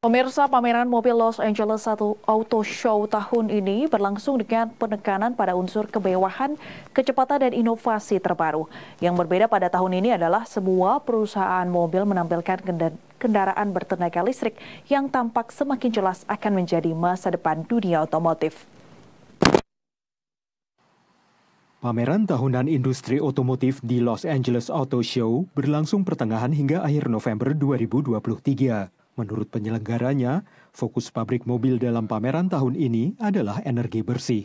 Pemirsa pameran mobil Los Angeles satu Auto Show tahun ini berlangsung dengan penekanan pada unsur kemewahan, kecepatan, dan inovasi terbaru. Yang berbeda pada tahun ini adalah semua perusahaan mobil menampilkan kendaraan bertenaga listrik yang tampak semakin jelas akan menjadi masa depan dunia otomotif. Pameran tahunan industri otomotif di Los Angeles Auto Show berlangsung pertengahan hingga akhir November 2023. Menurut penyelenggaranya, fokus pabrik mobil dalam pameran tahun ini adalah energi bersih.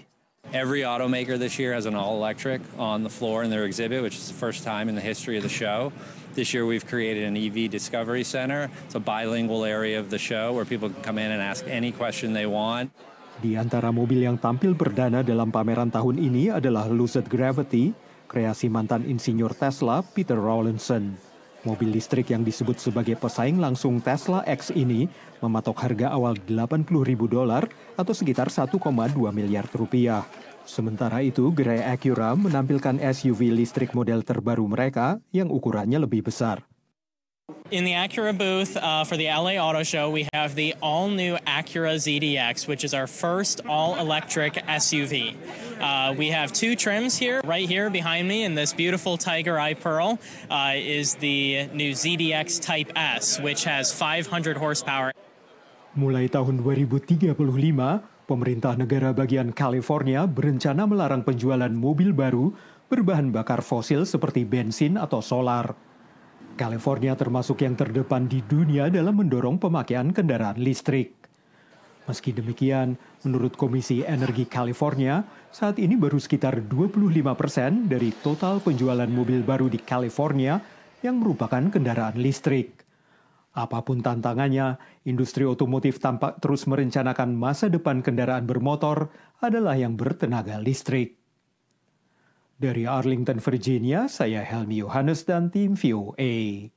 Every automaker this year has an all electric on the floor in their exhibit, which is the first time in the history of the show. This year we've created an EV Discovery Center. It's a bilingual area of the show where people can come in and ask any question they want. Di antara mobil yang tampil perdana dalam pameran tahun ini adalah Lucid Gravity, kreasi mantan insinyur Tesla Peter Rawlinson. Mobil listrik yang disebut sebagai pesaing langsung Tesla X ini mematok harga awal 80 ribu dolar atau sekitar 1,2 miliar rupiah. Sementara itu, gerai Acura menampilkan SUV listrik model terbaru mereka yang ukurannya lebih besar. In the Acura booth uh, for the LA Auto Show, we have the all-new Acura ZDX, which is our first all-electric SUV. Uh, we have two trims here. Right here behind me in this beautiful Tiger Eye Pearl uh, is the new ZDX Type S, which has 500 horsepower. Mulai tahun 2035, pemerintah negara bagian California berencana melarang penjualan mobil baru berbahan bakar fosil seperti bensin atau solar. California termasuk yang terdepan di dunia dalam mendorong pemakaian kendaraan listrik. Meski demikian, menurut Komisi Energi California, saat ini baru sekitar 25 persen dari total penjualan mobil baru di California yang merupakan kendaraan listrik. Apapun tantangannya, industri otomotif tampak terus merencanakan masa depan kendaraan bermotor adalah yang bertenaga listrik. Dari Arlington, Virginia, saya Helmi Yohanes dan tim VOA.